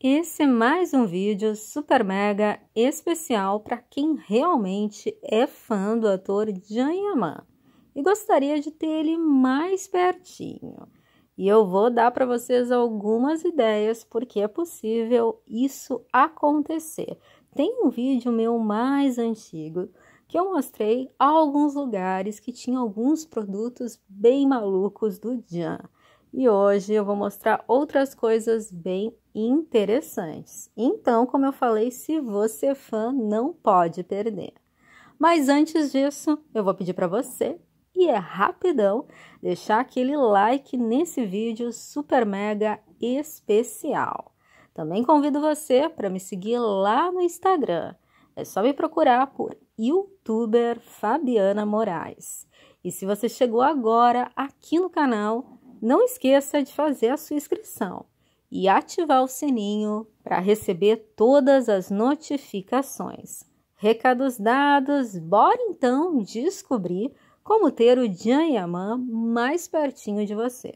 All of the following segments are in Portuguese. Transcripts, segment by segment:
Esse é mais um vídeo super mega especial para quem realmente é fã do ator Jan Yaman e gostaria de ter ele mais pertinho. E eu vou dar para vocês algumas ideias porque é possível isso acontecer. Tem um vídeo meu mais antigo que eu mostrei alguns lugares que tinham alguns produtos bem malucos do Jan. E hoje eu vou mostrar outras coisas bem interessantes. Então, como eu falei, se você é fã, não pode perder. Mas antes disso, eu vou pedir para você, e é rapidão, deixar aquele like nesse vídeo super mega especial. Também convido você para me seguir lá no Instagram. É só me procurar por youtuber Fabiana Moraes. E se você chegou agora aqui no canal, não esqueça de fazer a sua inscrição e ativar o sininho para receber todas as notificações. Recados dados, bora então descobrir como ter o Janyaman mais pertinho de você.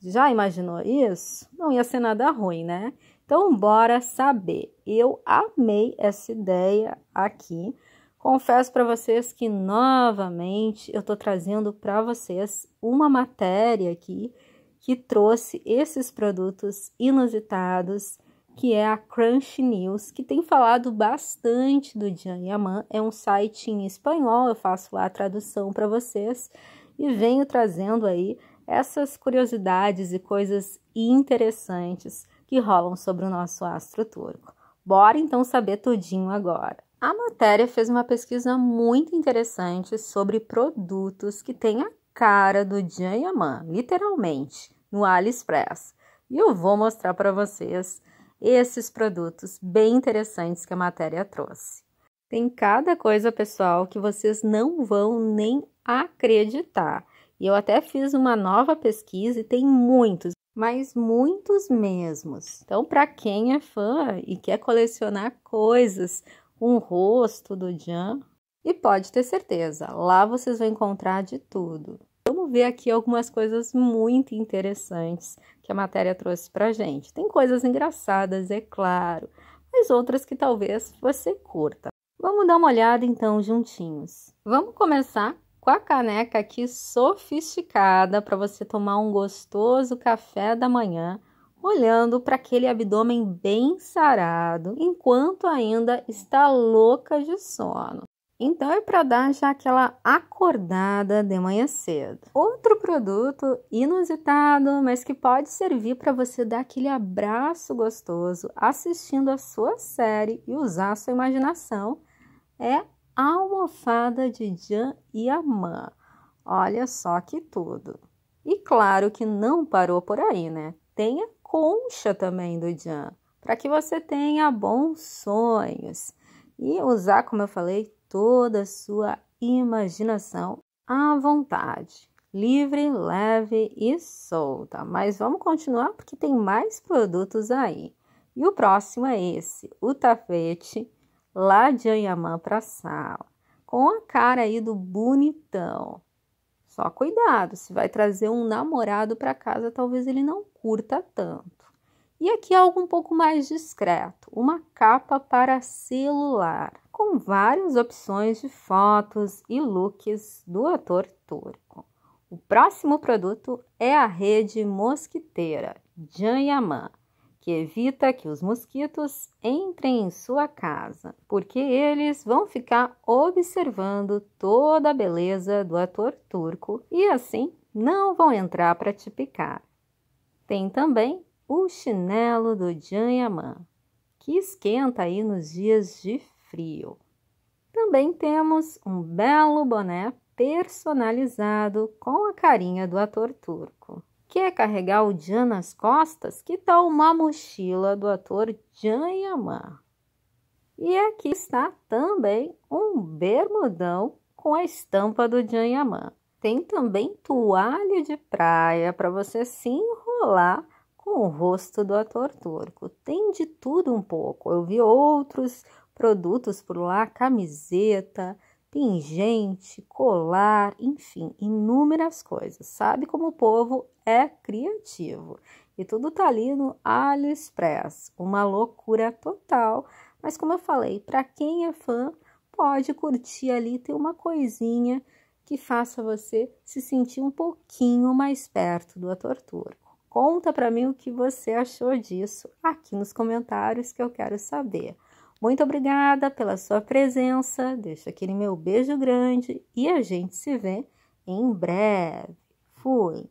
Já imaginou isso? Não ia ser nada ruim, né? Então, bora saber. Eu amei essa ideia aqui. Confesso para vocês que novamente eu estou trazendo para vocês uma matéria aqui que trouxe esses produtos inusitados, que é a Crunch News, que tem falado bastante do Jan Yaman. É um site em espanhol, eu faço lá a tradução para vocês e venho trazendo aí essas curiosidades e coisas interessantes que rolam sobre o nosso astro turco. Bora então saber tudinho agora. A matéria fez uma pesquisa muito interessante sobre produtos que têm a cara do Jean Yaman, literalmente, no AliExpress. E eu vou mostrar para vocês esses produtos bem interessantes que a matéria trouxe. Tem cada coisa, pessoal, que vocês não vão nem acreditar. E eu até fiz uma nova pesquisa e tem muitos, mas muitos mesmos. Então, para quem é fã e quer colecionar coisas, um rosto do Jan, e pode ter certeza, lá vocês vão encontrar de tudo. Vamos ver aqui algumas coisas muito interessantes que a matéria trouxe para gente. Tem coisas engraçadas, é claro, mas outras que talvez você curta. Vamos dar uma olhada então juntinhos. Vamos começar com a caneca aqui sofisticada para você tomar um gostoso café da manhã, olhando para aquele abdômen bem sarado, enquanto ainda está louca de sono. Então é para dar já aquela acordada de manhã cedo. Outro produto inusitado, mas que pode servir para você dar aquele abraço gostoso assistindo a sua série e usar a sua imaginação, é a almofada de Jan e Amã. Olha só que tudo. E claro que não parou por aí, né? Tem a concha também do Jan, para que você tenha bons sonhos. E usar, como eu falei, toda a sua imaginação à vontade, livre, leve e solta. Mas vamos continuar porque tem mais produtos aí. E o próximo é esse, o tapete lá de Anhamã para sala, com a cara aí do bonitão. Só cuidado, se vai trazer um namorado para casa, talvez ele não curta tanto. E aqui algo um pouco mais discreto, uma capa para celular, com várias opções de fotos e looks do ator turco. O próximo produto é a rede mosquiteira Janyaman, que evita que os mosquitos entrem em sua casa, porque eles vão ficar observando toda a beleza do ator turco e assim não vão entrar para te picar. Tem também o chinelo do Janyaman, que esquenta aí nos dias de frio. Também temos um belo boné personalizado com a carinha do ator turco. Quer carregar o Jan nas costas? Que tal uma mochila do ator Jan Yaman? E aqui está também um bermudão com a estampa do Jan Yaman. Tem também toalha de praia para você se enrolar com o rosto do ator turco. Tem de tudo um pouco. Eu vi outros produtos por lá, camiseta, pingente, colar, enfim, inúmeras coisas. Sabe como o povo é criativo. E tudo tá ali no AliExpress, uma loucura total. Mas como eu falei, para quem é fã, pode curtir ali, ter uma coisinha que faça você se sentir um pouquinho mais perto do ator turco. Conta para mim o que você achou disso aqui nos comentários que eu quero saber. Muito obrigada pela sua presença, Deixa aquele meu beijo grande e a gente se vê em breve. Fui!